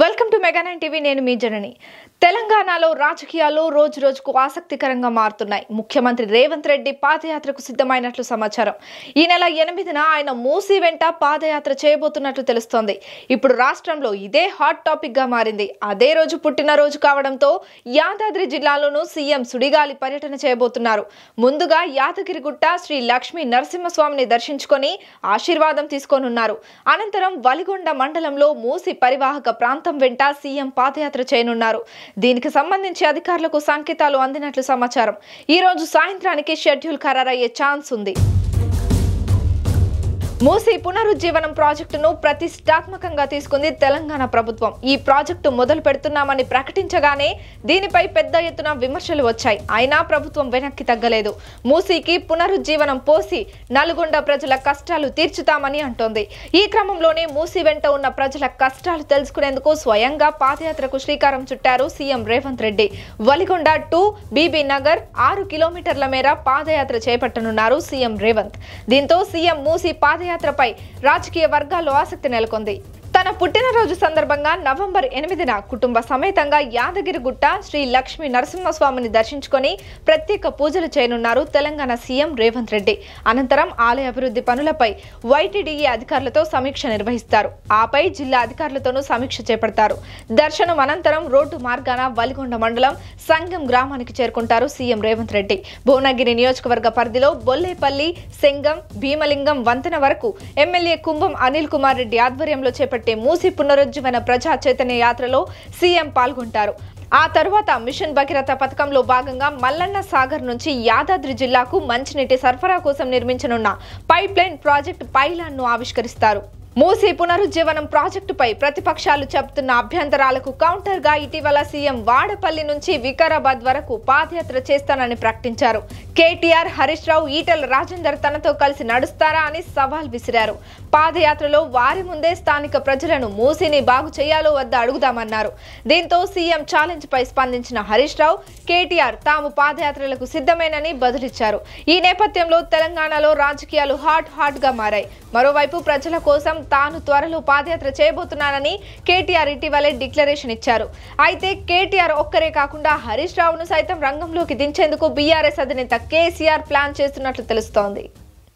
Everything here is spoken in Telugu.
welcome to mega nine TV నేను మీ జనని తెలంగాణలో రాజకీయాలు రోజు రోజుకు ఆసక్తికరంగా మారుతున్నాయి ముఖ్యమంత్రి రేవంత్ రెడ్డి పాదయాత్రకు సిద్ధమైనట్లు సమాచారం ఈ నెల ఎనిమిదిన ఆయన మూసీ వెంట పాదయాత్ర చేయబోతున్నట్లు తెలుస్తోంది ఇప్పుడు రాష్ట్రంలో ఇదే హాట్ టాపిక్ గా మారింది అదే రోజు పుట్టిన రోజు కావడంతో యాదాద్రి జిల్లాలోనూ సీఎం సుడిగాలి పర్యటన చేయబోతున్నారు ముందుగా యాదగిరిగుట్ట శ్రీ లక్ష్మీ నరసింహస్వామిని దర్శించుకొని ఆశీర్వాదం తీసుకోనున్నారు అనంతరం వలిగొండ మండలంలో మూసి పరివాహక ప్రాంతం వెంట సీఎం పాదయాత్ర చేయనున్నారు దీనికి సంబంధించి అధికారులకు సంకేతాలు అందినట్లు సమాచారం ఈ రోజు సాయంత్రానికి షెడ్యూల్ ఖరారయ్యే ఛాన్స్ ఉంది మూసీ పునరుజ్జీవనం ప్రాజెక్టును ప్రతిష్టాత్మకంగా తీసుకుంది తెలంగాణ ప్రభుత్వం ఈ ప్రాజెక్టు మొదలు పెడుతున్నామని ప్రకటించగానే దీనిపై పెద్ద ఎత్తున విమర్శలు వచ్చాయి అయినా ప్రభుత్వం వెనక్కి తగ్గలేదు మూసీకి పునరుజ్జీవనం పోసి నల్గొండ ప్రజల కష్టాలు తీర్చుతామని అంటోంది ఈ క్రమంలోనే మూసీ వెంట ఉన్న ప్రజల కష్టాలు తెలుసుకునేందుకు స్వయంగా పాదయాత్రకు శ్రీకారం చుట్టారు సీఎం రేవంత్ రెడ్డి వలిగొండ టు బీబీ నగర్ ఆరు కిలోమీటర్ల మేర పాదయాత్ర చేపట్టనున్నారు సీఎం రేవంత్ దీంతో సీఎం మూసీ పాదయాత్ర శోభాయాత్రపై రాజకీయ వర్గాల్లో ఆసక్తి నెలకొంది తన పుట్టినరోజు సందర్భంగా నవంబర్ ఎనిమిదిన కుటుంబ సమేతంగా యాదగిరిగుట్ట శ్రీ లక్ష్మీ నరసింహస్వామిని దర్శించుకొని ప్రత్యేక పూజలు చేయనున్నారు తెలంగాణ సీఎం రేవంత్ రెడ్డి అనంతరం ఆలయ అభివృద్ధి పనులపై వైటీడీఏ అధికారులతో సమీక్ష నిర్వహిస్తారు ఆపై జిల్లా అధికారులతోనూ సమీక్ష చేపడతారు దర్శనం అనంతరం రోడ్డు మార్గాన వలిగొండ మండలం సంగం గ్రామానికి చేరుకుంటారు సీఎం రేవంత్ రెడ్డి భువనగిరి నియోజకవర్గ పరిధిలో బొల్లేపల్లి సెంగం భీమలింగం వంతెన వరకు ఎమ్మెల్యే కుంభం అనిల్ కుమార్ రెడ్డి ఆధ్వర్యంలో చేపట్టారు చేపట్టే మూసి పునరుజ్జీవన ప్రజా చైతన్య యాత్రలో సీఎం పాల్గొంటారు ఆ తర్వాత మిషన్ భగీరథ పథకంలో భాగంగా మల్లన్న సాగర్ నుంచి యాదాద్రి జిల్లాకు మంచినీటి సరఫరా కోసం నిర్మించనున్న పైప్ లైన్ ప్రాజెక్టు ను ఆవిష్కరిస్తారు మూసి పునరుజ్జీవనం ప్రాజెక్టుపై ప్రతిపక్షాలు చెబుతున్న అభ్యంతరాలకు కౌంటర్ గా ఇటీవల సీఎం వాడపల్లి నుంచి వికారాబాద్ వరకు పాదయాత్ర చేస్తానని ప్రకటించారు కేటీఆర్ హరీష్ రావు ఈటల రాజేందర్ తనతో కలిసి నడుస్తారా అని సవాల్ విసిరారు పాదయాత్రలో వారి ముందే స్థానిక ప్రజలను మూసిని బాగు చేయాలో వద్ద అడుగుదామన్నారు దీంతో సీఎం ఛాలెంజ్ పై స్పందించిన హరీష్ రావు కేటీఆర్ తాము పాదయాత్రలకు సిద్ధమేనని బదులిచ్చారు ఈ నేపథ్యంలో తెలంగాణలో రాజకీయాలు హాట్ హాట్ గా మారాయి మరోవైపు ప్రజల కోసం తాను త్వరలో పాదయాత్ర చేయబోతున్నానని కేటీఆర్ ఇటీవలే డిక్లరేషన్ ఇచ్చారు అయితే కేటీఆర్ ఒక్కరే కాకుండా హరీష్ రావును సైతం రంగంలోకి దించేందుకు బీఆర్ఎస్ అధినేత కేసీఆర్ ప్లాన్ చేస్తున్నట్లు తెలుస్తోంది